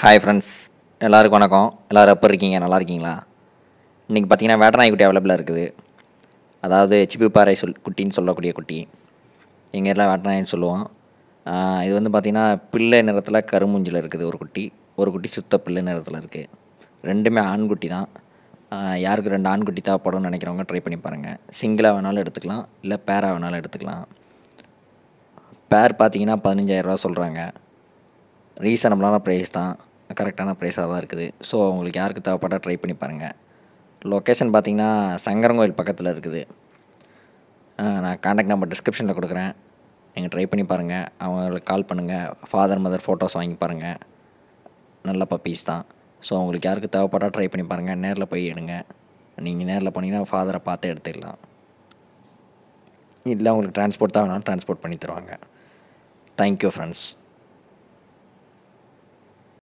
hi friends எல்லாருக்கும் வணக்கம் எல்லோரும் எப்போ இருக்கீங்க நல்லா இருக்கீங்களா இன்றைக்கி பார்த்தீங்கன்னா வேட்டநாய் குட்டி அவைலபிளாக இருக்குது அதாவது ஹெச்பி பாறை சொல் குட்டின்னு சொல்லக்கூடிய குட்டி எங்கள் எல்லாம் வேட்டநாயின்னு சொல்லுவோம் இது வந்து பார்த்திங்கன்னா பிள்ளை நிறத்தில் கருமூஞ்சில் இருக்குது ஒரு குட்டி ஒரு குட்டி சுத்த பிள்ளை நிறத்தில் இருக்குது ரெண்டுமே ஆண்குட்டி தான் யாருக்கு ரெண்டு ஆண்குட்டி தேவைப்படும்னு நினைக்கிறவங்க ட்ரை பண்ணி பாருங்கள் சிங்கிளாக வேணாலும் எடுத்துக்கலாம் இல்லை பேராக வேணாலும் எடுத்துக்கலாம் பேர் பார்த்தீங்கன்னா பதினஞ்சாயிரரூவா சொல்கிறாங்க ரீசனபிளான ப்ரைஸ் தான் கரெக்டான ப்ரைஸாக தான் இருக்குது ஸோ உங்களுக்கு யாருக்கு தேவைப்பட்டால் ட்ரை பண்ணி பாருங்கள் லொக்கேஷன் பார்த்திங்கன்னா சங்கரங்கோயில் பக்கத்தில் இருக்குது நான் காண்டாக்ட் நம்பர் டிஸ்கிரிப்ஷனில் கொடுக்குறேன் நீங்கள் ட்ரை பண்ணி பாருங்கள் அவங்களுக்கு கால் பண்ணுங்கள் ஃபாதர் மதர் ஃபோட்டோஸ் வாங்கி பாருங்கள் நல்ல பப்பீஸ் தான் ஸோ அவங்களுக்கு யாருக்கு தேவைப்பட்டால் ட்ரை பண்ணி பாருங்கள் நேரில் போய் எடுங்க நீங்கள் நேரில் போனீங்கன்னா ஃபாதரை பார்த்து எடுத்துக்கலாம் இல்லை உங்களுக்கு டிரான்ஸ்போர்ட் தான் வேணாலும் டிரான்ஸ்போர்ட் பண்ணி தருவாங்க தேங்க்யூ ஃப்ரெண்ட்ஸ்